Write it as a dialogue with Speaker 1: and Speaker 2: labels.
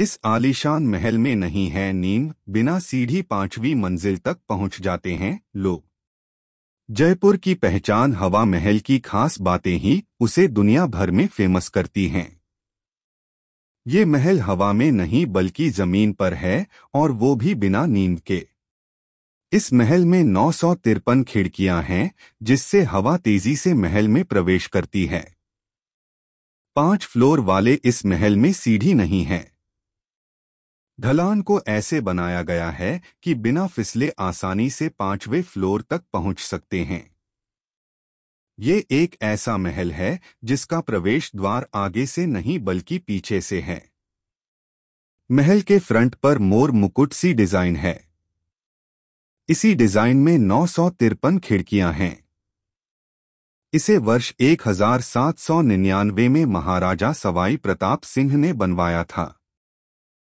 Speaker 1: इस आलीशान महल में नहीं है नीम बिना सीढ़ी पांचवी मंजिल तक पहुंच जाते हैं लोग जयपुर की पहचान हवा महल की खास बातें ही उसे दुनिया भर में फेमस करती हैं ये महल हवा में नहीं बल्कि जमीन पर है और वो भी बिना नींद के इस महल में नौ सौ तिरपन खिड़कियां हैं जिससे हवा तेजी से महल में प्रवेश करती है पांच फ्लोर वाले इस महल में सीढ़ी नहीं है ढलान को ऐसे बनाया गया है कि बिना फिसले आसानी से पांचवें फ्लोर तक पहुंच सकते हैं ये एक ऐसा महल है जिसका प्रवेश द्वार आगे से नहीं बल्कि पीछे से है महल के फ्रंट पर मोर मुकुट सी डिजाइन है इसी डिजाइन में नौ सौ तिरपन खिड़कियां हैं इसे वर्ष 1799 में महाराजा सवाई प्रताप सिंह ने बनवाया था